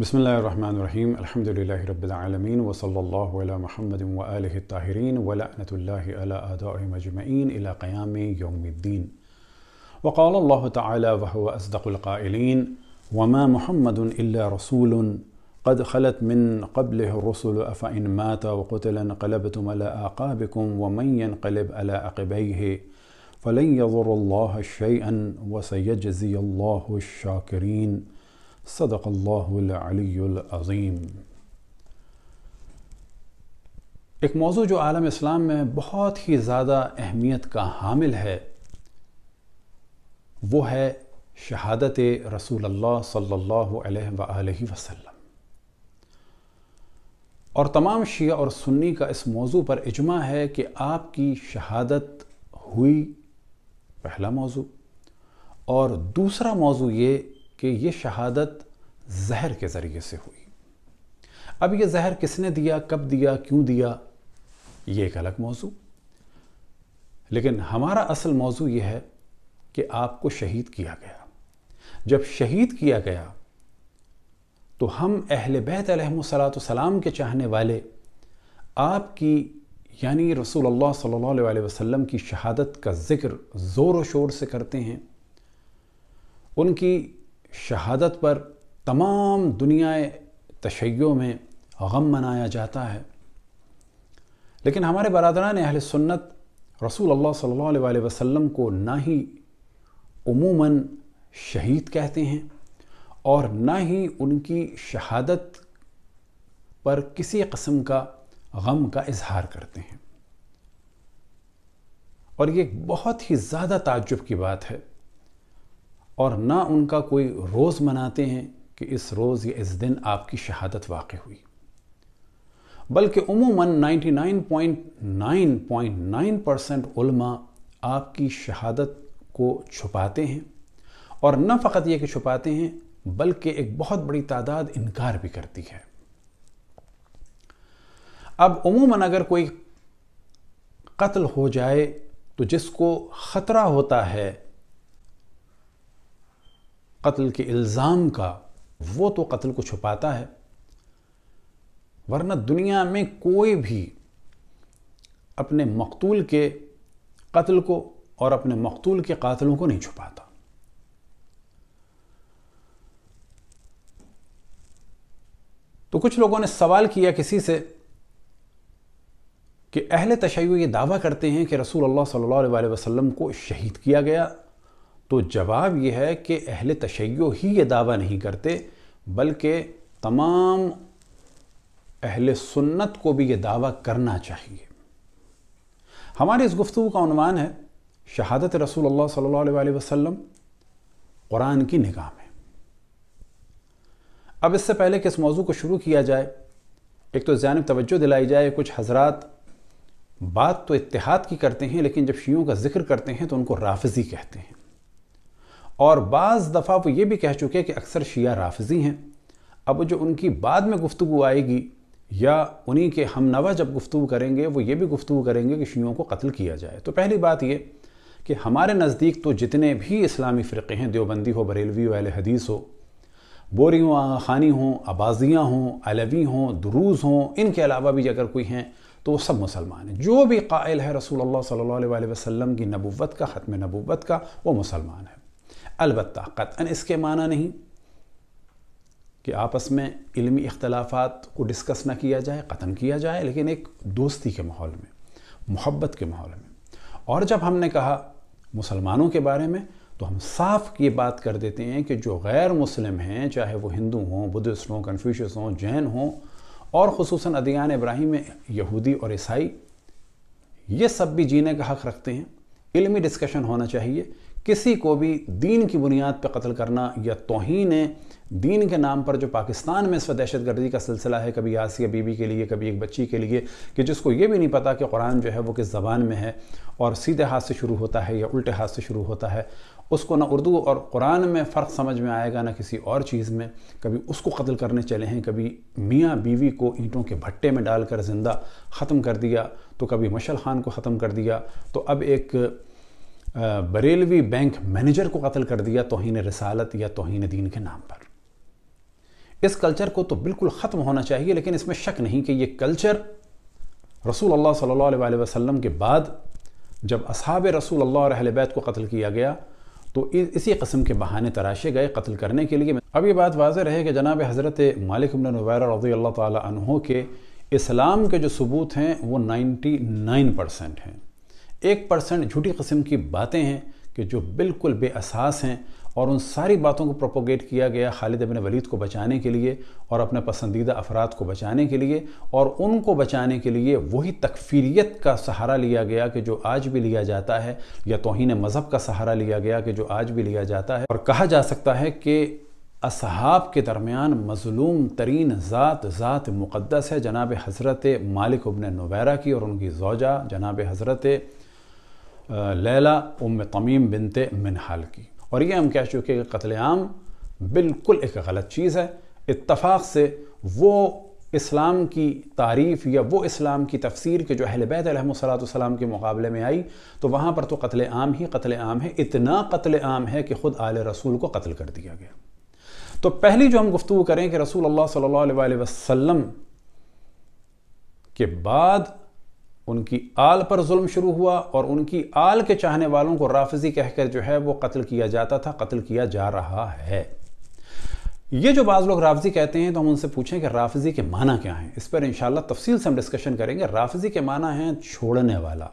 بسم الله الرحمن الرحيم الحمد لله رب العالمين وصلى الله على محمد وآله الطاهرين ولعنة الله على أعدائهم أجمعين إلى قيام يوم الدين وقال الله تعالى وهو أصدق القائلين وما محمد إلا رسول قد خلت من قبله الرسل أفإن مات وقتل انقلبتم على أعقابكم ومن ينقلب على عقبيه فلن يضر الله شيئا وسيجزي الله الشاكرين صدق الله العلي العظيم एक मौजू जो आलम इस्लाम में बहुत ही ज़्यादा अहमियत का हामिल है वो है शहादत रसूल अल्लाह सल्लल्लाहु अलैहि वसल्लम और तमाम शिया और सुन्नी का इस मौजू पर इजमा है कि आपकी शहादत हुई पहला मौजू और दूसरा मौजू ये कि ये शहादत जहर के ज़रिए से हुई अब ये जहर किसने दिया कब दिया क्यों दिया ये एक अलग मौजू लेकिन हमारा असल मौजू यह है कि आपको शहीद किया गया जब शहीद किया गया तो हम अहल बहत सलाम के चाहने वाले आपकी यानी रसूल अल्लाह सल्लल्लाहु अलैहि वसल्लम की शहादत का ज़िक्र ज़ोर व शोर से करते हैं उनकी शहादत पर तमाम दुनिया तशैयों में गम मनाया जाता है लेकिन हमारे बरदरान अहल सुन्नत रसूल अल्लाह सल्लल्लाहु अलैहि वसल्लम को ना ही उमूमन शहीद कहते हैं और ना ही उनकी शहादत पर किसी कस्म का गम का इजहार करते हैं और ये बहुत ही ज़्यादा ताज्जुब की बात है और ना उनका कोई रोज़ मनाते हैं कि इस रोज़ या इस दिन आपकी शहादत वाक़ हुई बल्कि उमूमन 99.9.9 परसेंट उलमा आपकी शहादत को छुपाते हैं और न फ़कत ये कि छुपाते हैं बल्कि एक बहुत बड़ी तादाद इनकार भी करती है अब उमूमन अगर कोई कत्ल हो जाए तो जिसको ख़तरा होता है कत्ल के इल्ज़ाम का वो तो कत्ल को छुपाता है वरना दुनिया में कोई भी अपने मकतूल के कत्ल को और अपने मकतूल के कातलों को नहीं छुपाता तो कुछ लोगों ने सवाल किया किसी से कि अहले तशैय ये दावा करते हैं कि रसूल अल्लाह सल्लल्लाहु अलैहि वसल्लम को शहीद किया गया तो जवाब यह है कि अहल तशैय ही ये दावा नहीं करते बल्कि तमाम अहल सुन्नत को भी ये दावा करना चाहिए हमारे इस गुफ्तु का है शहादत रसूल अल्लाह सल्लल्लाहु अलैहि वसल्लम कुरान की निगाह में अब इससे पहले कि इस मौजू को शुरू किया जाए एक तो जानब तवज्जो दिलाई जाए कुछ हजरात बात तो इतिहाद की करते हैं लेकिन जब शीयों का जिक्र करते हैं तो उनको राफजी कहते हैं और बाज़ दफ़ा वो ये भी कह चुके हैं कि अक्सर शिया राफजी हैं अब जो उनकी बाद में गुफ्तु आएगी या उन्हीं के हम नवा जब गुफ्तु करेंगे वो ये भी गुफ्तु करेंगे कि शियों को कत्ल किया जाए तो पहली बात ये कि हमारे नज़दीक तो जितने भी इस्लामी फ़िरक़े हैं देवबंदी हो बरेलवी हो हदीस हो बोरी हों आगा खानी हों आबाजियाँ हों अलवी हों दरूज़ हों इनके अलावा भी अगर कोई हैं तो वो सब मुसलमान हैं जो भी कायल है रसूल सल्ला वसम की नबूत का ख़त्म नबूत का वो मुसलमान है अलबत् कत इसके माना नहीं कि आपस में इलमी इख्तलाफात को डिस्कस ना किया जाए ख़त्म किया जाए लेकिन एक दोस्ती के माहौल में मोहब्बत के माहौल में और जब हमने कहा मुसलमानों के बारे में तो हम साफ ये बात कर देते हैं कि जो गैर मुस्लिम हैं चाहे वो हिंदू हों बुद्धिस्ट हों कन्फ्यूशस हों जैन हों और खसूस अदियान इब्राहिम यहूदी और ईसाई ये सब भी जीने का हक़ रखते हैं इलमी डिस्कशन होना चाहिए किसी को भी दीन की बुनियाद पर कत्ल करना या तोहन दीन के नाम पर जो पाकिस्तान में इस वह दहशत गर्दी का सिलसिला है कभी आसिया बीबी के लिए कभी एक बच्ची के लिए कि जिसको ये भी नहीं पता कि कुरान जो है वो किस ज़बान में है और सीधे हाथ से शुरू होता है या उल्टे हाथ से शुरू होता है उसको ना उर्दू और कुरान में फ़र्क समझ में आएगा ना किसी और चीज़ में कभी उसको कत्ल करने चले हैं कभी मियाँ बीवी को ईंटों के भट्टे में डालकर ज़िंदा ख़त्म कर दिया तो कभी मशल ख़ान को ख़त्म कर दिया तो अब एक बरेलवी बैंक मैनेजर को कत्ल कर दिया तोहन रसालत या तोहन दीन के नाम पर इस कल्चर को तो बिल्कुल ख़त्म होना चाहिए लेकिन इसमें शक नहीं कि यह कल्चर रसूल अल्लाह सल्लल्लाहु अलैहि वसल्लम के बाद जब असहाब रसूल अल्लाह और को कत्ल किया गया तो इसी कस्म के बहाने तराशे गए कत्ल करने के लिए अब ये बात वाज रहे कि जनाब हज़रत मालिक नबैर रजी अल्लाह तहों के इस्लाम के जो सबूत हैं वो नाइन परसेंट हैं एक परसेंट झूठी कस्म की बातें हैं कि जो बिल्कुल बेअसास हैं और उन सारी बातों को प्रोपोगेट किया गया खालिद अबिन वलीद को बचाने के लिए और अपने पसंदीदा अफराद को बचाने के लिए और उनको बचाने के लिए वही तकफीरियत का सहारा लिया गया कि जो आज भी लिया जाता है या तोहन मज़हब का सहारा लिया गया कि जो आज भी लिया जाता है और कहा जा सकता है कि असहाब के दरमियान मजलूम तरीन ज़ात ज़ात मुक़दस है जनाब हज़रत मालिक उबन नवैरा की और उनकी जोजा जनाब हज़रत लैला उम तमीम बिनते मिनहाल की और ये हम कह चुके कि कत्लेआम बिल्कुल एक गलत चीज़ है इत्तफाक़ से वो इस्लाम की तारीफ़ या वो इस्लाम की तफसीर के जो अहल बैतम के मुकाबले में आई तो वहाँ पर तो कत्ल आम ही कत्ल आम है इतना कत्ल आम है कि ख़ुद आल रसूल को कत्ल कर दिया गया तो पहली जो हम गुफ्तु करें कि रसूल अल्लाह सल्लल्लाहु अलैहि वसल्लम के बाद उनकी आल पर जुल्म शुरू हुआ और उनकी आल के चाहने वालों को राफजी कहकर जो है वो कत्ल किया जाता था कत्ल किया जा रहा है ये जो बाज़ लोग राफजी कहते हैं तो हम उनसे पूछें कि राफजी के माना क्या हैं इस पर इंशाल्लाह तफसील से हम डिस्कशन करेंगे राफजी के माना हैं छोड़ने वाला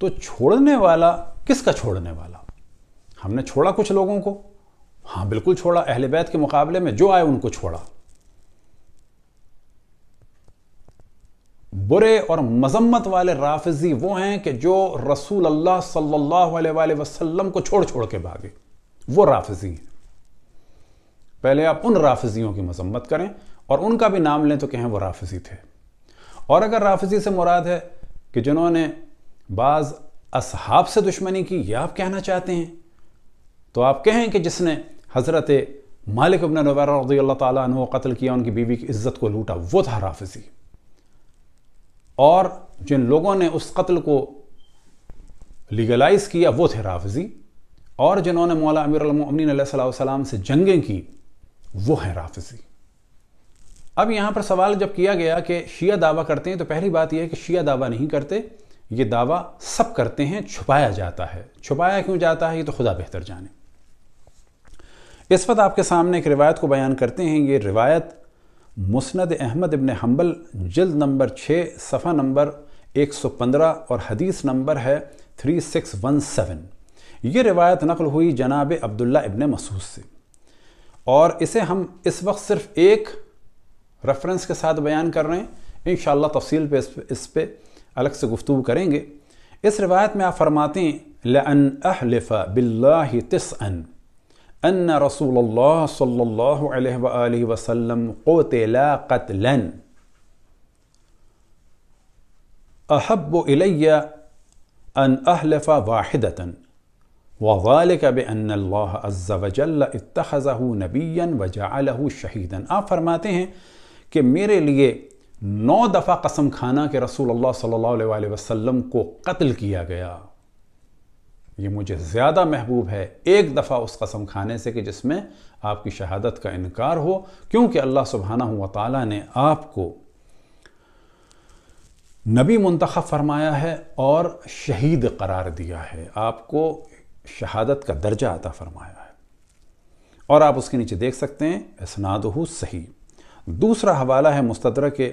तो छोड़ने वाला किसका छोड़ने वाला हमने छोड़ा कुछ लोगों को हाँ बिल्कुल छोड़ा अहल बैत के मुकाबले में जो आए उनको छोड़ा बुरे और मजम्मत वाले राफिजी वो हैं कि जो रसूल अल्लाह सल्लल्लाहु अलैहि वसल्लम को छोड़ छोड़ के भागे वो राफिजी हैं पहले आप उन राफिजियों की मजम्मत करें और उनका भी नाम लें तो कहें वो राफिजी थे और अगर राफिजी से मुराद है कि जिन्होंने बाज़ असहाब से दुश्मनी की यह आप कहना चाहते हैं तो आप कहें कि जिसने हज़रत मालिक अबन रजील्ला अल्लाह तला कत्ल किया उनकी बीवी की इज्जत को लूटा वो था राफिजी और जिन लोगों ने उस कत्ल को लीगलाइज किया वो थे राफजी और जिन्होंने मौला अमीर सलाम से जंगें की वो हैं राफजी अब यहाँ पर सवाल जब किया गया कि शिया दावा करते हैं तो पहली बात यह है कि शिया दावा नहीं करते ये दावा सब करते हैं छुपाया जाता है छुपाया क्यों जाता है ये तो खुदा बेहतर जाने इस वक्त आपके सामने एक रिवायत को बयान करते हैं ये रिवायत मुस्ंद अहमद इबन हम्बल जल्द नंबर छः सफ़ा नंबर 115 और हदीस नंबर है 3617 ये रिवायत नकल हुई जनाब अब्दुल्ला इबन मसूद से और इसे हम इस वक्त सिर्फ एक रेफरेंस के साथ बयान कर रहे हैं इन तफसील पे इस पर अलग से गुफ्तु करेंगे इस रिवायत में आप फरमाते हैं लन अहलफ़ा बिल्ला तस्न أن رسول الله صلى الله عليه وآله وسلم قتل قتلا أحب إلي أن أحلف واحدة وذلك بأن الله عز وجل اتخذه نبيا وجعله شهيدا आप फरमाते हैं कि मेरे लिए قسم दफ़ा رسول खाना कि रसूल अल्लाह सल्लल्लाहु अलैहि वसल्लम को कत्ल किया ये मुझे ज़्यादा महबूब है एक दफ़ा उस कसम खाने से कि जिसमें आपकी शहादत का इनकार हो क्योंकि अल्लाह सुबहाना हुआ ताली ने आपको नबी मंतखब फरमाया है और शहीद करार दिया है आपको शहादत का दर्जा अता फरमाया है और आप उसके नीचे देख सकते हैं हो सही दूसरा हवाला है मुस्तदर के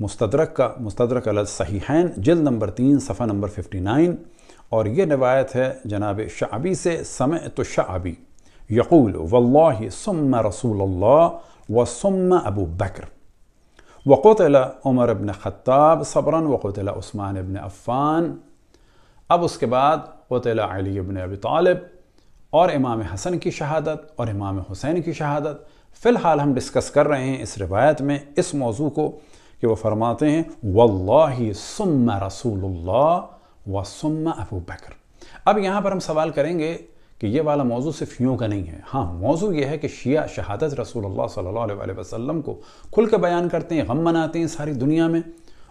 मुस्तरक का मुस्तरक अल सहीहैन जल्द नंबर तीन सफ़ा नंबर फिफ्टी नाइन और ये रवायत है जनाब शाबी से समय तो शाबी यकूल वल्ल सुम रसूल व सुम अबू बकर वक़तल उमर अबन ख़त्ताब सबरन वक़तल उस्मान अबन अफ़ान अब उसके बाद वतल अली अबन अबी तालब और इमाम हसन की शहादत और इमाम हुसैन की शहादत फ़िलहाल हम डिस्कस कर रहे हैं इस रवायत में इस मौजू को कि वह फरमाते हैं वल्ल सुम रसूल वसुम्मा अबू बकर अब यहाँ पर हम सवाल करेंगे कि ये वाला मौजू सिर्फ यूँ का नहीं है हाँ मौजू ये है कि शिया शहादत रसूल अलैहि वसल्लम को खुल के बयान करते हैं गम मनाते हैं सारी दुनिया में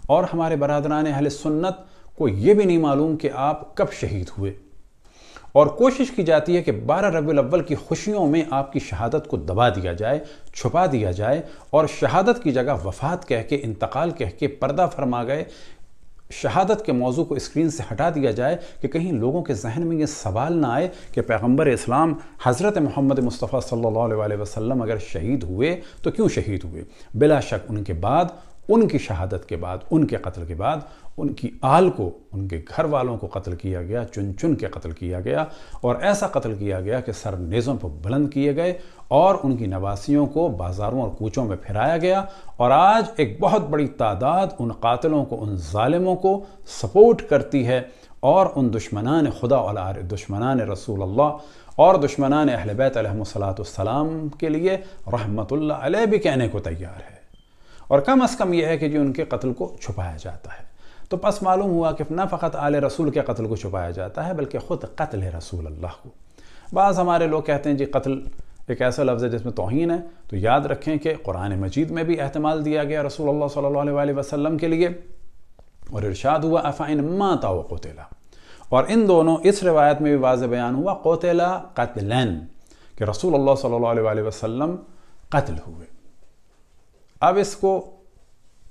और हमारे बरदरान अहल सुन्नत को ये भी नहीं मालूम कि आप कब शहीद हुए और कोशिश की जाती है कि बारह रबी अव्वल की खुशियों में आपकी शहादत को दबा दिया जाए छुपा दिया जाए और शहादत की जगह वफात कह के इंतकाल कह के पर्दा फरमा गए शहादत के मौजू को स्क्रीन से हटा दिया जाए कि कहीं लोगों के जहन में ये सवाल ना आए कि पैगंबर इस्लाम हज़रत मोहम्मद मुस्तफ़ा सल्ला वसम अगर शहीद हुए तो क्यों शहीद हुए बिला शक उनके बाद उनकी शहादत के बाद उनके कत्ल के बाद उनकी आल को उनके घर वालों को कत्ल किया गया चुन चुन के कत्ल किया गया और ऐसा कत्ल किया गया कि सर नेज़ों पर बुलंद किए गए और उनकी नवासियों को बाज़ारों और कूचों में फिराया गया और आज एक बहुत बड़ी तादाद उन कातलों को उन ालिमों को सपोर्ट करती है और उन दुश्मनान खुदा और दुश्मनान रसूल अल्लाह और दुश्मनान अहलबैतलमसलाम के लिए रहमतुल्ल भी कहने को तैयार है और कम अज़ कम यह है कि जी उनके कत्ल को छुपाया जाता है तो पस मालूम हुआ कि ना फ़कत आल रसूल के कत्ल को छुपाया जाता है बल्कि ख़ुद कत्ल है रसूल अल्लाह को बाज़ हमारे लोग कहते हैं जी कत्ल एक ऐसा लफ्ज़ है जिसमें तोहन है तो याद रखें कि कुरान मजीद में भी अहतमाल दिया गया रसूल अल्लाह सल्ला वसम के लिए और इरशाद हुआ अफ़ाइन माता व कोतला और इन दोनों इस रिवायत में भी वाज बयान हुआ कोतला कतलन कि रसूल अल्लाह सल्ला वसम कत्ल हुए अब इसको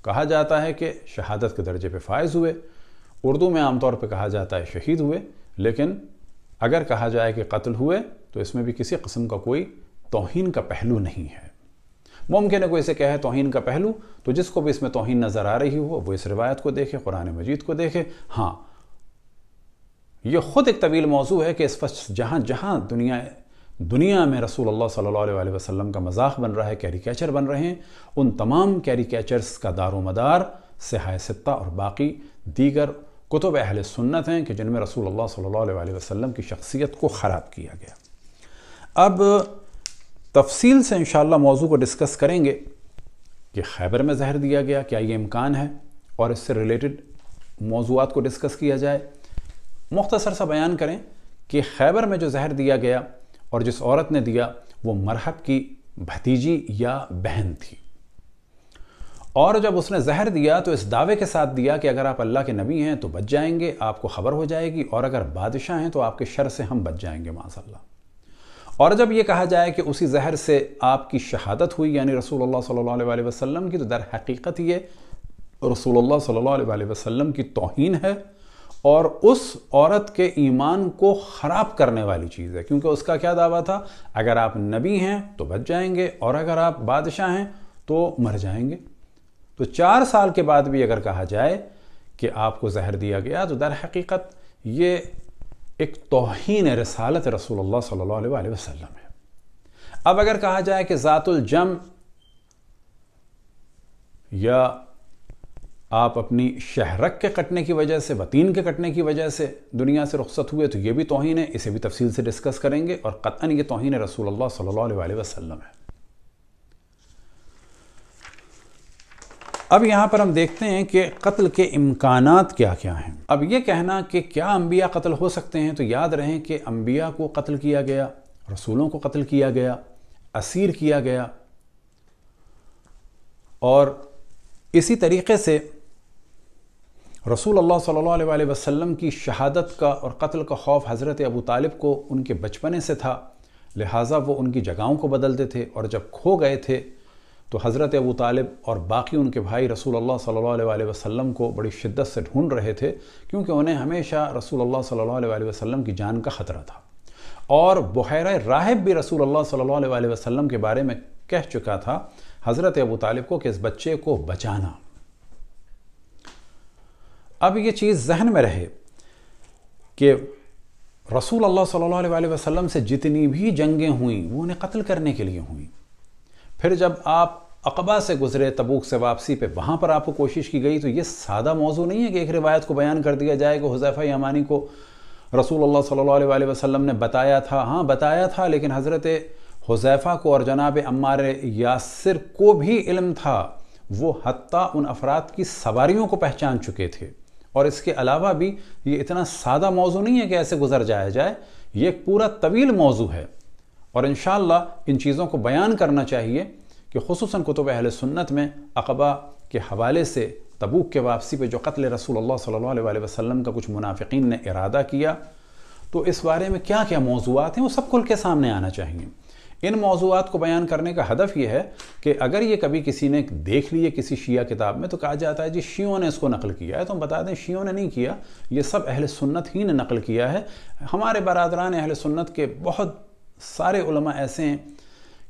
कहा जाता है कि शहादत के दर्जे पर फायज़ हुए उर्दू में आमतौर पर कहा जाता है शहीद हुए लेकिन अगर कहा जाए कि कत्ल हुए तो इसमें भी किसी कस्म का कोई तोहन का पहलू नहीं है मुमकिन है कोई इसे कहे तोहन का पहलू तो जिसको भी इसमें तोहन नज़र आ रही हो वो इस रिवायत को देखे कुरान मजीद को देखे हाँ ये ख़ुद एक तवील मौजू है कि इस वक्त जहाँ जहाँ दुनिया दुनिया में रसूल सल्ला वसम का मजाक बन रहा है कैरिकेचर बन रहे हैं उन तमाम कैरिकेचर्स का दारोमदार सहाय सत्ता और बाकी दीगर कुतुब अहल सुन्नत हैं कि जिनमें रसूल सल्ला वसल्लम की शख्सियत को ख़राब किया गया अब तफसील से इन मौजू को डिस्कस करेंगे कि खैबर में जहर दिया गया क्या ये इम्कान है और इससे रिलेटेड मौजूद को डिस्कस किया जाए मुख्तसर सा बयान करें कि खैबर में जो जहर दिया गया और जिस औरत ने दिया वो मरहब की भतीजी या बहन थी और जब उसने जहर दिया तो इस दावे के साथ दिया कि अगर आप अल्लाह के नबी हैं तो बच जाएंगे आपको खबर हो जाएगी और अगर बादशाह हैं तो आपके शर से हम बच जाएंगे माशाल्लाह और जब यह कहा जाए कि उसी जहर से आपकी शहादत हुई यानी रसूल सल्ला वसलम की तो दर हकीकत ये रसूल सल्ला वसलम की तोहन है और उस औरत के ईमान को ख़राब करने वाली चीज़ है क्योंकि उसका क्या दावा था अगर आप नबी हैं तो बच जाएंगे और अगर आप बादशाह हैं तो मर जाएंगे तो चार साल के बाद भी अगर कहा जाए कि आपको जहर दिया गया तो दर हकीकत ये एक तोहन रसालत रसूल सल्ला वसलम है अब अगर कहा जाए कि ज़ातुलजम या आप अपनी शहरक के कटने की वजह से वतीन के कटने की वजह से दुनिया से रुखसत हुए तो ये भी तोहन है इसे भी तफसील से डिस्कस करेंगे और कतन ये तोहन रसूल सल्ला वसलम है अब यहाँ पर हम देखते हैं कि कत्ल के इम्कान क्या क्या हैं अब ये कहना कि क्या अम्बिया कत्ल हो सकते हैं तो याद रहें कि अम्बिया को कत्ल किया गया रसूलों को कत्ल किया गया असीर किया गया और इसी तरीके से रसूल अल्लाह सल्लल्लाहु अलैहि वसल्लम की शहादत का और कत्ल का खौफ हज़रत अबू तालिब को उनके बचपने से था लिहाजा वो उनकी जगहों को बदलते थे और जब खो गए थे तो हज़रत अबू तालिब और बाकी उनके भाई रसूल अल्लाह सल्लल्लाहु अलैहि वसल्लम को बड़ी शिद्दत से ढूंढ रहे थे क्योंकि उन्हें हमेशा रसूल अल्लाह सल्लल्लाहु अलैहि वसल्लम की जान का ख़तरा था और बहरा राहब भी रसूल अल्लाह सल्लल्लाहु अलैहि वसल्लम के बारे में कह चुका था हज़रत अबू तालिब को कि इस बच्चे को बचाना अब ये चीज़ जहन में रहे कि रसूल अल्लाह सल्लल्लाहु अलैहि वसल्लम से जितनी भी जंगें हुई वो उन्हें कत्ल करने के लिए हुई फिर जब आप अकबा से गुजरे तबूक से वापसी पे वहाँ पर आपको कोशिश की गई तो ये सादा मौजू नहीं है कि एक रिवायत को बयान कर दिया जाए कि हुजैफ़ा यमानी को रसूल अल्लाह सल्लल्लाहु अलैहि वसल्लम ने बताया था हाँ बताया था लेकिन हज़रत हुजैफ़ा को और जनाब अम्मार यासिर को भी इल्म था वो हती उन अफराद की सवारीों को पहचान चुके थे और इसके अलावा भी ये इतना सादा मौजू नहीं है कि ऐसे गुजर जाया जाए ये एक पूरा तवील मौजू है और इन इन चीज़ों को बयान करना चाहिए कि खसूस कुतुब अहल सुन्नत में अकबा के हवाले से तबूक के वापसी पर जो कत्ल रसूल सल्ला वसलम का कुछ मुनाफिक ने इरादा किया तो इस बारे में क्या क्या मौजूद हैं वो सब खुल के सामने आना चाहिए इन मौजूद को बयान करने का हदफ यह है कि अगर ये कभी किसी ने देख ली है किसी शिया किताब में तो कहा जाता है जी शियों ने इसको नकल किया है तो हम बता दें शियों ने नहीं किया ये सब अहल सुन्नत ही ने नकल किया है हमारे बरदरान अहल सुन्नत के बहुत सारे ऐसे हैं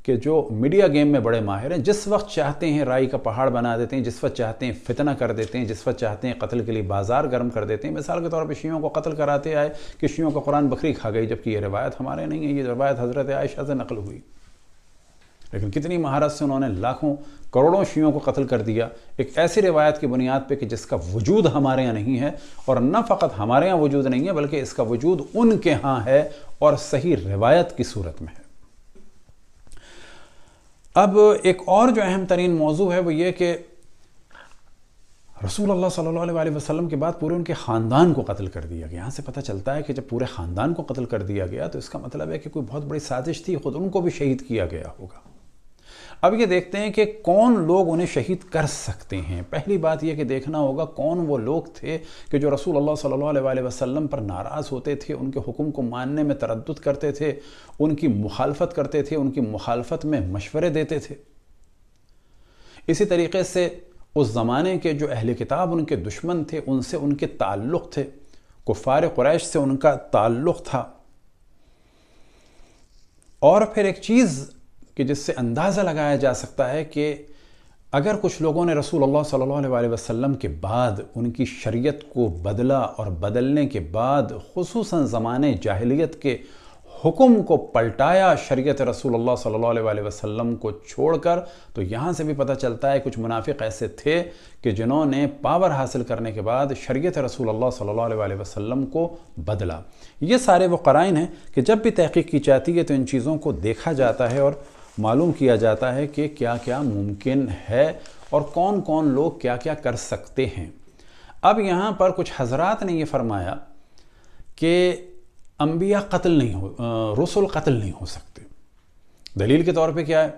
कि जो मीडिया गेम में बड़े माहिर हैं जिस वक्त चाहते हैं राई का पहाड़ बना देते हैं जिस वक्त चाहते हैं फितना कर देते हैं जिस वक्त चाहते हैं कत्ल के लिए बाजार गर्म कर देते हैं मिसाल के तौर पर शियों को कत्ल कराते आए कि शियों का कुरान बकरी खा गई जबकि ये रवायत हमारे नहीं है ये रवायत हज़रत आयशा से नकल हुई लेकिन कितनी महारत से उन्होंने लाखों करोड़ों शियों को कत्ल कर दिया एक ऐसी रिवायत की बुनियाद पर कि जिसका वजूद हमारे यहाँ नहीं है और न फ़कत हमारे यहाँ वजूद नहीं है बल्कि इसका वजूद उनके यहाँ है और सही रिवायत की सूरत में है अब एक और जो अहम तरीन मौजू है वो ये कि रसूल अल्लाह सल्लल्लाहु अलैहि वसल्लम के बाद पूरे उनके ख़ानदान को कत्ल कर दिया गया यहाँ से पता चलता है कि जब पूरे ख़ानदान को कत्ल कर दिया गया तो इसका मतलब है कि कोई बहुत बड़ी साजिश थी खुद उनको भी शहीद किया गया होगा अब ये देखते हैं कि कौन लोग उन्हें शहीद कर सकते हैं पहली बात यह कि देखना होगा कौन वो लोग थे कि जो रसूल अल्लाह सल्लल्लाहु अलैहि वसल्लम पर नाराज़ होते थे उनके हुक्म को मानने में तरद करते थे उनकी मुखालफत करते थे उनकी मुखालफत में मशवरे देते थे इसी तरीके से उस ज़माने के जो अहल किताब उनके दुश्मन थे उनसे उनके ताल्लुक़ थे कुफ़ार क्रैश से उनका ताल्लुक़ था और फिर एक चीज़ कि जिससे अंदाज़ा लगाया जा सकता है कि अगर कुछ लोगों ने रसूल अल्लाह सल्लल्लाहु अलैहि वसल्लम के बाद उनकी शरीयत को बदला और बदलने के बाद खसूस ज़माने जाहलीत के हुक्म को पलटाया शरीयत रसूल अल्लाह सल्लल्लाहु अलैहि वसल्लम को छोड़कर तो यहाँ से भी पता चलता है कुछ मुनाफिक ऐसे थे कि जिन्होंने पावर हासिल करने के बाद शरीयत रसूल अल्लाह सल्लल्लाहु अलैहि वसल्लम को बदला ये सारे वो कराइन हैं कि जब भी तहकीक की जाती है तो इन चीज़ों को देखा जाता है और मालूम किया जाता है कि क्या क्या मुमकिन है और कौन कौन लोग क्या क्या कर सकते हैं अब यहाँ पर कुछ हजरात ने यह फरमाया कि अम्बिया कत्ल नहीं हो रसुल कत्ल नहीं हो सकते दलील के तौर पे क्या है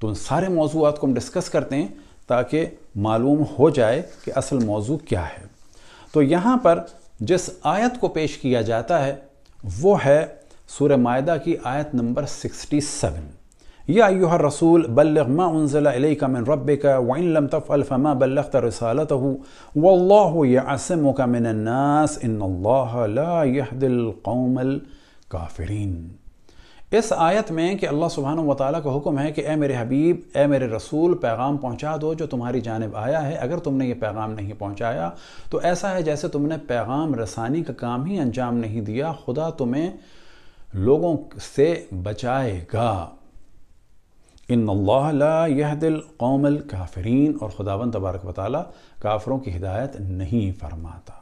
तो उन सारे मौजूद को हम डिस्कस करते हैं ताकि मालूम हो जाए कि असल मौजू क्या है तो यहाँ पर जिस आयत को पेश किया जाता है वो है सूर मायदा की आयत नंबर सिक्सटी सेवन या यूह रसूल बल्लग मा का मिन रब का वाइन लम तफ़ल फ़मा बल्लग रसालत हो वल्लाह यासम का मिन नास इन लाहदिल कौमल काफरीन इस आयत में कि अल्लाह सुबहान व ताली का हुक्म है कि ए मेरे हबीब ए मेरे रसूल पैगाम पहुँचा दो जो तुम्हारी जानब आया है अगर तुमने ये पैगाम नहीं पहुँचाया तो ऐसा है जैसे तुमने पैगाम रसानी का काम ही अंजाम नहीं दिया खुदा तुम्हें लोगों से बचाएगा इन अल्लाह यह दिल कौमल काफरीन और खुदाबंद तबारक वाली काफरों की हिदायत नहीं फरमाता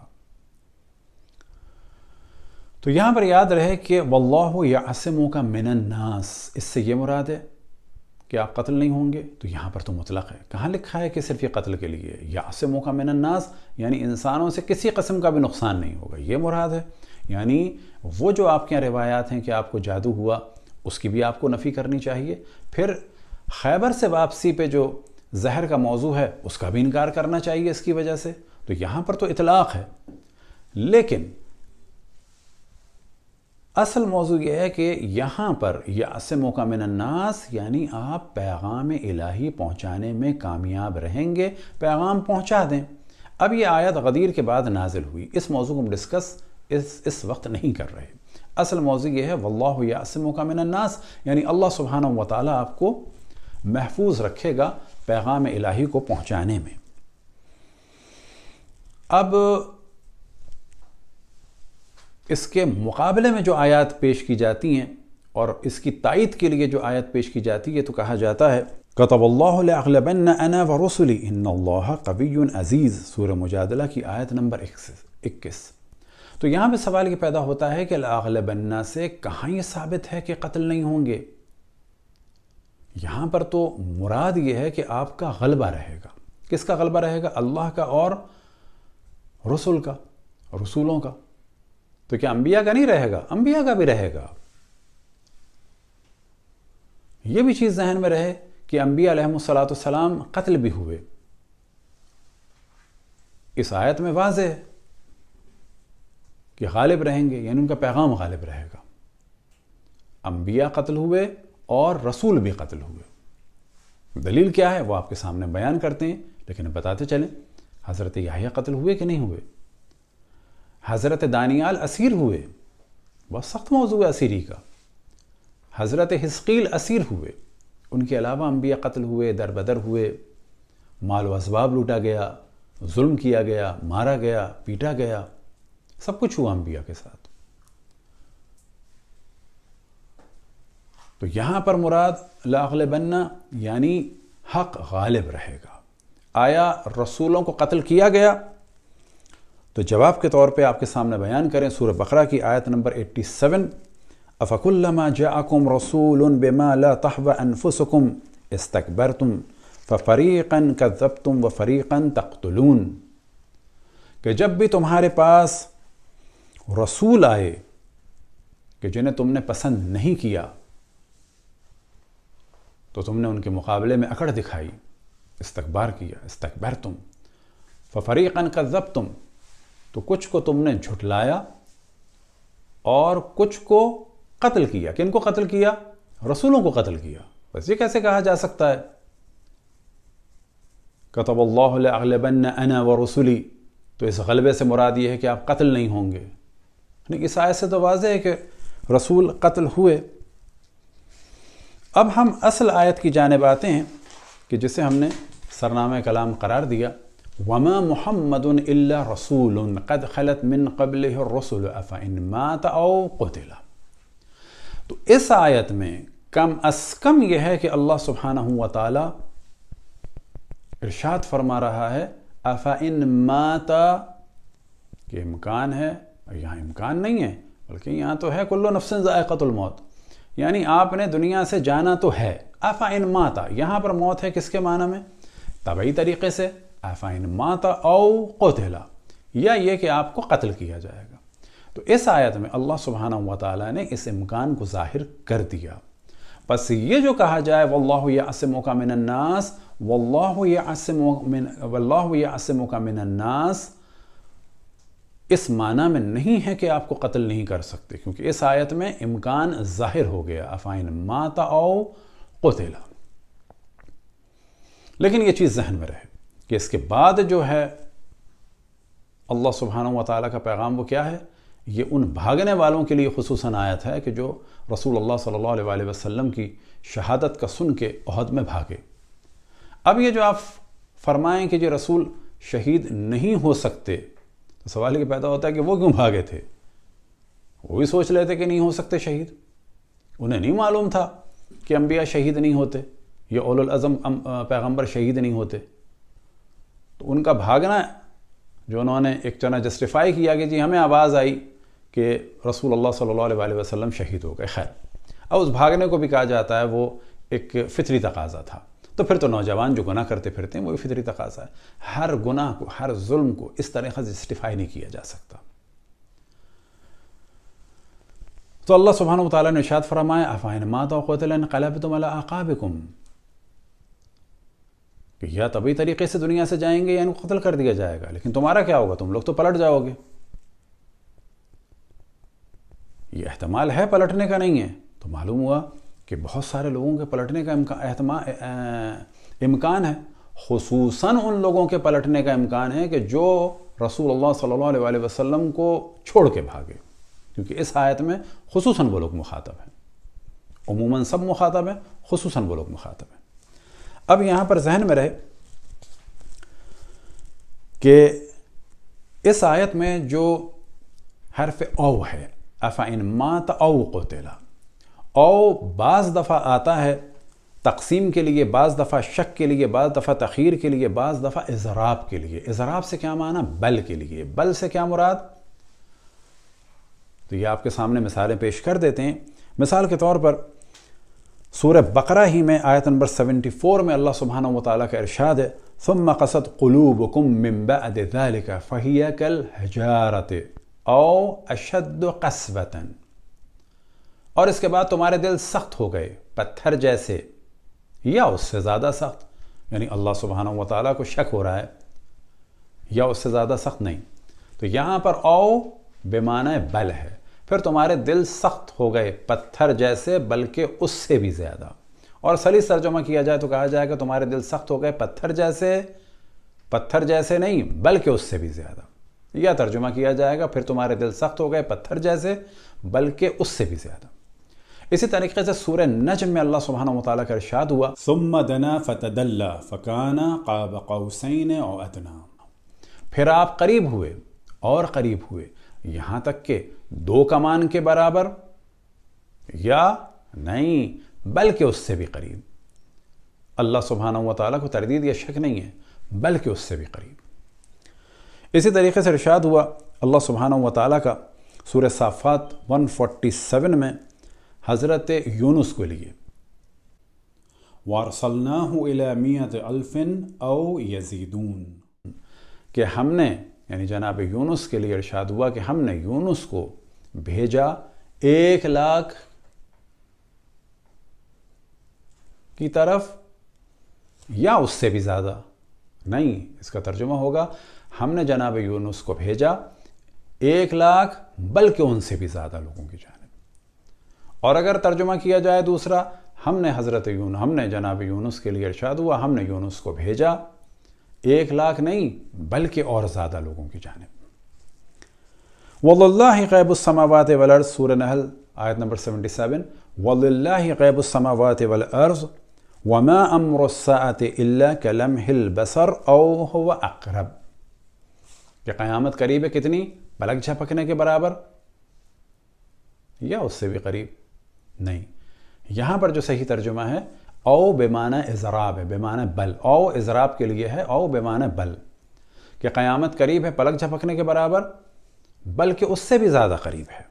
तो यहां पर याद रहे कि वल्लाह यासमों का मिनन्नास इससे यह मुराद है कि आप कत्ल नहीं होंगे तो यहां पर तो मुतलक है कहां लिखा है कि सिर्फ ये कत्ल के लिए यासमों का मिनन्नास यानी इंसानों से किसी कस्म का भी नुकसान नहीं होगा यह मुराद है यानी वो जो आपके यहाँ रिवायात हैं कि आपको जादू हुआ उसकी भी आपको नफ़ी करनी चाहिए फिर खैबर से वापसी पे जो जहर का मौजू है उसका भी इनकार करना चाहिए इसकी वजह से तो यहाँ पर तो इतलाक़ है लेकिन असल मौजू यह है कि यहाँ पर मौका का मिनन्नास यानी आप पैगाम इलाही पहुँचाने में कामयाब रहेंगे पैगाम पहुँचा दें अब ये आयत गदीर के बाद नाजिल हुई इस मौजू को हम डिस्कस इस इस वक्त नहीं कर रहे असल मौजू यह है वल्लाह यासम का मिनन्नास यानी अल्लाह सुबहाना व ताली आपको महफूज रखेगा पैगाम इलाही को पहुँचाने में अब इसके मुकाबले में जो आयत पेश की जाती हैं और इसकी तायद के लिए जो आयत पेश की जाती है तो कहा जाता है कतबल्लाबन अना व रसुली इन कबी अज़ीज़ सूर मुजादला की आयत नंबर इक्कीस तो यहां पे सवाल ये पैदा होता है कि बन्ना से कहाँ ये साबित है कि कत्ल नहीं होंगे यहां पर तो मुराद ये है कि आपका गलबा रहेगा किसका गलबा रहेगा अल्लाह का और रसूल का रसूलों का तो क्या अंबिया का नहीं रहेगा अंबिया का भी रहेगा यह भी चीज़ जहन में रहे कि अंबिया सलाम कत्ल भी हुए इस आयत में वाज है कि गालिब रहेंगे यानी उनका पैगाम गालिब रहेगा अम्बिया कत्ल हुए और रसूल भी कत्ल हुए दलील क्या है वो आपके सामने बयान करते हैं लेकिन बताते चलें हज़रत याहिया कत्ल हुए कि नहीं हुए हज़रत दानियाल असीर हुए बहुत सख्त मौजू है असीरी का हज़रत हिस्कील असीर हुए उनके अलावा अम्बिया कत्ल हुए दर बदर हुए माल व इसबाब लूटा गया जुल्म किया गया मारा गया पीटा गया सब कुछ हुआ अंबिया के साथ तो यहां पर मुराद बनना यानी हक गालिब रहेगा आया रसूलों को कत्ल किया गया तो जवाब के तौर पे आपके सामने बयान करें सूर बकरा की आयत नंबर 87 अफ़कुल्लमा जाकुम रसूल बेमा ला तहव अनफुसकुम तकबर तुम फ़रीक़न जब तुम व फ़रीक़न तख्तलून के जब भी तुम्हारे पास रसूल आए कि जिन्हें तुमने पसंद नहीं किया तो तुमने उनके मुकाबले में अकड़ दिखाई इस्तकबार किया इस्तकबर तुम फरीकन का जब तुम तो कुछ को तुमने झुटलाया और कुछ को कत्ल किया किन को कत्ल किया रसूलों को कत्ल किया बस ये कैसे कहा जा सकता है कतब बन अना व रसूली तो इस गलबे से मुराद ये है कि आप कत्ल नहीं होंगे यानी इस आयत से तो वाज है कि रसूल कत्ल हुए अब हम असल आयत की जानब आते हैं कि जिसे हमने सरनाम कलाम करार दिया वमा मोहम्मद रसूल कद खलत मिन कबल रसूल अफ़ा इन मात कोतिला तो इस आयत में कम अस कम यह है कि अल्लाह सुबहाना व इर्शाद फरमा रहा है इन माता के इम्कान है और यहाँ इम्कान नहीं है बल्कि यहाँ तो है कुल्लो नफसन मौत यानी आपने दुनिया से जाना तो है आफ़ा इन माता यहाँ पर मौत है किसके माना में तबई तरीके से आफ़ा इन माता औ कोतला या ये कि आपको कत्ल किया जाएगा तो इस आयत में अल्लाह सुबहाना वाली ने इस इम्कान को ज़ाहिर कर दिया बस ये जो कहा जाए वल्लाह यासमोका मिनन्नास वल्लाह यासमो मिनन्नास इस माना में नहीं है कि आपको कत्ल नहीं कर सकते क्योंकि इस आयत में इम्कान जाहिर हो गया अफाइन माता ओ कोतेला लेकिन यह चीज़ जहन में रहे कि इसके बाद जो है अल्लाह सुबहाना तला का पैगाम वो क्या है ये उन भागने वालों के लिए खसूस आयत है कि जो रसूल अल्लाह सल्ला वसम की शहादत का सुन के अहद में भागे अब ये जो आप फरमाएं कि जो रसूल शहीद नहीं हो सकते सवाल ये पैदा होता है कि वो क्यों भागे थे वो भी सोच लेते कि नहीं हो सकते शहीद उन्हें नहीं मालूम था कि अम्बिया शहीद नहीं होते ये अज़म पैगम्बर शहीद नहीं होते तो उनका भागना जो उन्होंने एक जना जस्टिफाई किया कि जी हमें आवाज़ आई कि रसूल अल्लाह सल्ला अलैहि शहीद हो गए खैर अब उस भागने को भी कहा जाता है वो एक फितरी तकाजा था तो फिर तो नौजवान जो गुनाह करते फिरते हैं वो भी फितरी तकाजा है हर गुनाह को हर जुल्म को इस तरह का जस्टिफाई नहीं किया जा सकता तो अल्लाह सुबहान तला ने शाद फरमाया अफ़ाइन मातलब तुम अकाबिकुम या तभी तो तरीके से दुनिया से जाएंगे या इनको कत्ल कर दिया जाएगा लेकिन तुम्हारा क्या होगा तुम लोग तो पलट जाओगे ये अहतमाल है पलटने का नहीं है तो मालूम हुआ कि बहुत सारे लोगों के पलटने का इम्कान इम्कान है खसूस उन लोगों के पलटने का इम्कान है कि जो रसूल सल्लल्लाहु अलैहि वसल्लम को छोड़ के भागे क्योंकि इस आयत में खसूस वो लोग मुखातब हैं उमूमा सब मुखातब हैं खसूस वो लोग मुखातब हैं अब यहाँ पर जहन में रहे कि इस आयत में जो हरफ ओ है अफ़ाइन मात औ कोतेला और बाज़ दफ़ा आता है तकसीम के लिए बाज़ दफ़ा शक के लिए बाज़ दफ़ा तखीर के लिए बाज़ दफ़ा इजराब के लिए इजराब से क्या माना बल के लिए बल से क्या मुराद तो ये आपके सामने मिसालें पेश कर देते हैं मिसाल के तौर पर सूर बकरा ही में आयत नंबर 74 में अल्लाह सुबहाना वाली का इरशाद है ثم قصد قلوبكم من بعد ذلك فهي كالحجارة أو أشد قسوة और इसके बाद तुम्हारे दिल सख्त हो गए पत्थर जैसे या उससे ज़्यादा सख्त यानी अल्लाह सुबहाना व को शक हो रहा है या उससे ज़्यादा सख्त नहीं तो यहाँ पर आओ बेमाना बल है फिर तुम्हारे दिल सख्त हो गए पत्थर जैसे बल्कि उससे भी ज़्यादा और सली सरजमा किया जाए तो कहा जाएगा तुम्हारे दिल सख्त हो गए पत्थर जैसे पत्थर जैसे नहीं बल्कि उससे भी ज़्यादा या तर्जुमा किया जाएगा फिर तुम्हारे दिल सख्त हो गए पत्थर जैसे बल्कि उससे भी ज़्यादा इसी तरीके से सूर्य नजम में अल्लाह सुबहाना मुताला का इर्शाद हुआ सुम दना फतदल्ला फ़काना काब कौसैन और अदना फिर आप करीब हुए और करीब हुए यहाँ तक के दो कमान के बराबर या नहीं बल्कि उससे भी करीब अल्लाह सुबहाना वाली को तरदीद या शक नहीं है बल्कि उससे भी करीब इसी तरीके से इर्शाद हुआ अल्लाह सुबहाना वाली का सूर्य साफ़ात 147 में हज़रत यूनुस के लिए वारसलना के अल्फिन यजीदून हमने यानी जनाब यूनुस के लिए इर्शाद हुआ कि हमने यूनुस को भेजा एक लाख की तरफ या उससे भी ज़्यादा नहीं इसका तर्जुमा होगा हमने जनाब यूनुस को भेजा एक लाख बल्कि उनसे भी ज़्यादा लोगों की जान और अगर तर्जुमा किया जाए दूसरा हमने हज़रत यून हमने जनाब यूनुस के लिए इरशाद हुआ हमने यूनुस को भेजा एक लाख नहीं बल्कि और ज़्यादा लोगों की जानब वल्ला गैबुलसमावत वलर्ज सूर नहल आयत नंबर सेवेंटी सेवन वल्ला गैबुलसमावत वलर्ज वमा अमरसात कलम हिल बसर ओ अकरब कि क़यामत करीब है कितनी पलक झपकने के बराबर या उससे भी करीब नहीं यहाँ पर जो सही तर्जुमा है ओ बेमाना इजराब है बेमाना बल ओ इजराब के लिए है ओ बेमाना बल कि क़यामत करीब है पलक झपकने के बराबर बल्कि उससे भी ज़्यादा करीब है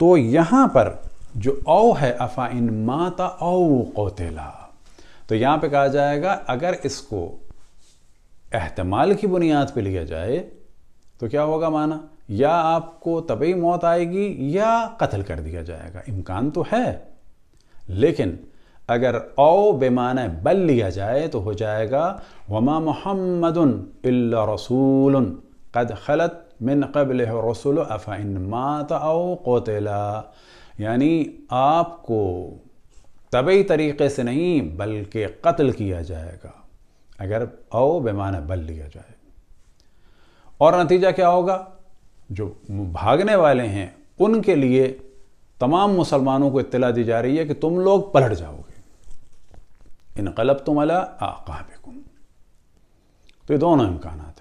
तो यहाँ पर जो ओ है अफ़ा इन माता ओ कोतेला तो यहाँ पे कहा जाएगा अगर इसको अहतमाल की बुनियाद पे लिया जाए तो क्या होगा माना या आपको तभी मौत आएगी या कत्ल कर दिया जाएगा इम्कान तो है लेकिन अगर ओ बेमान बल लिया जाए तो हो जाएगा वमा मोहम्मद रसूल कद खलत मिन कबल रसूल अफ़ाइन मात ओ कोतला यानी आपको तबी तरीके से नहीं बल्कि कत्ल किया जाएगा अगर ओ बेमान बल लिया जाए और नतीजा क्या होगा जो भागने वाले हैं उनके लिए तमाम मुसलमानों को इतला दी जा रही है कि तुम लोग पलट जाओगे इनकलब तुम अला आकाबिकुम तो ये दोनों इम्कान हैं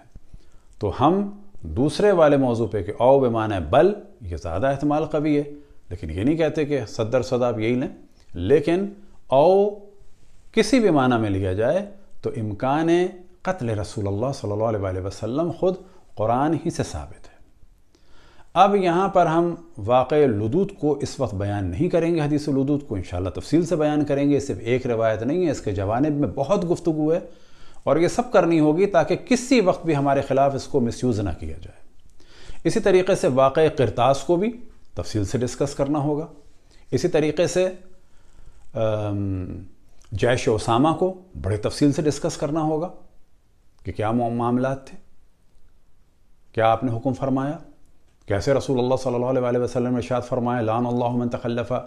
तो हम दूसरे वाले मौजू पे कि औ बेमान बल ये ज़्यादा अहतमाल कभी है लेकिन ये नहीं कहते कि सदर सदा आप यही लें लेकिन औ किसी भी माना में लिया जाए तो इम्कान कत्ल रसूल सल्ला वसलम ख़ुद कुरान ही से साबित अब यहाँ पर हम वाक़ लदूत को इस वक्त बयान नहीं करेंगे हदीस लदूत को इन तफसील से बयान करेंगे सिर्फ एक रवायत नहीं है इसके जवानब में बहुत गुफ्तु है और ये सब करनी होगी ताकि किसी वक्त भी हमारे ख़िलाफ़ इसको मिसयूज़ ना किया जाए इसी तरीके से वाक़ करतास को भी तफसील से डिस्कस करना होगा इसी तरीके से जैश उसामा को बड़े तफसील से डिस्कस करना होगा कि क्या मामला थे क्या आपने हुक्म फरमाया कैसे रसूल वसल्लम वसलम इर्शाद फरमाए लान अल्लाह तखलफ़ा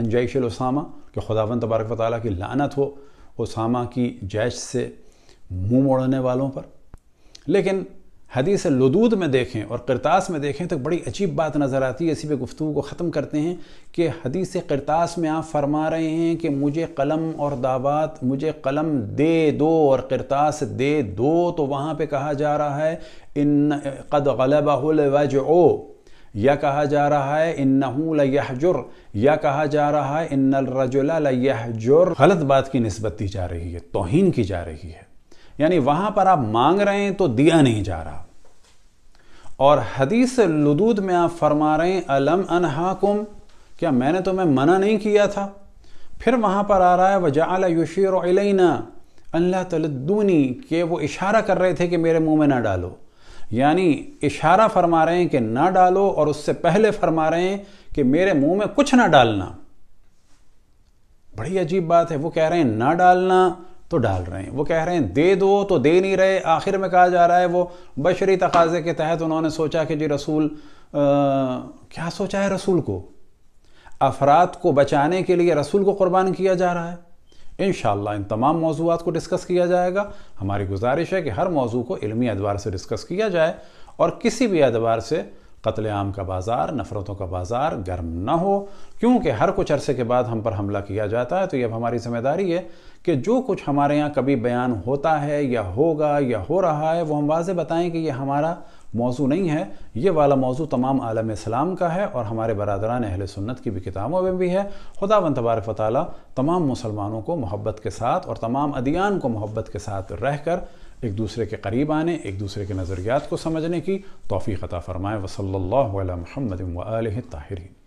अन जैश उसामा कि खुदावन तबारक वाली की लानत हो उसामा की जैश से मुंह मोड़ने वालों पर लेकिन हदीस लदूद में देखें और करतास में देखें तो बड़ी अजीब बात नज़र आती है इसी पे गुफ्तु को ख़त्म करते हैं कि हदीस करतास में आप फरमा रहे हैं कि मुझे कलम और दावत मुझे कलम दे दो और करतास दे दो तो वहाँ पे कहा जा रहा है इन कद गलबाज ओ या कहा जा रहा है इन्नहू लहजुर या कहा जा रहा है इन रजुला लहजुर गलत बात की नस्बत दी जा रही है तोहन की जा रही है यानी वहां पर आप मांग रहे हैं तो दिया नहीं जा रहा और हदीस लदूद में आप फरमा रहे हैं अलम अनहाकुम क्या मैंने तुम्हें तो मना नहीं किया था फिर वहां पर आ रहा है वजाला युशीर अलैना अल्लाह तलदूनी के वो इशारा कर रहे थे कि मेरे मुंह में ना डालो यानी इशारा फरमा रहे हैं कि ना डालो और उससे पहले फरमा रहे हैं कि मेरे मुंह में कुछ ना डालना बड़ी अजीब बात है वो कह रहे हैं ना डालना तो डाल रहे हैं वो कह रहे हैं दे दो तो दे नहीं रहे आखिर में कहा जा रहा है वो बशरी तकाजे के तहत उन्होंने सोचा कि जी रसूल आ, क्या सोचा है रसूल को अफराद को बचाने के लिए रसूल को क़ुरबान किया जा रहा है इन इन तमाम मौजूद को डिस्कस किया जाएगा हमारी गुजारिश है कि हर मौजू को इलमी एतबार से डिस्कस किया जाए और किसी भी एतबार से कत्लेआम का बाज़ार नफ़रतों का बाज़ार गर्म ना हो क्योंकि हर कुछ अरसे के बाद हम पर हमला किया जाता है तो ये अब हमारी जिम्मेदारी है कि जो कुछ हमारे यहाँ कभी बयान होता है या होगा या हो रहा है वो हम वाजे बताएं कि यह हमारा मौजू नहीं है ये वाला मौजू तमाम आलम इस्लाम का है और हमारे बरदरान अहल सुन्नत की भी किताबों में भी है खुदा वन तबारक तमाम मुसलमानों को मोहब्बत के साथ और तमाम अदियान को मोहब्बत के साथ रह कर एक दूसरे के करीब आने एक दूसरे के नज़रियात को समझने की तोफ़ी अता फ़रमाएँ वसल महमद ताहरीन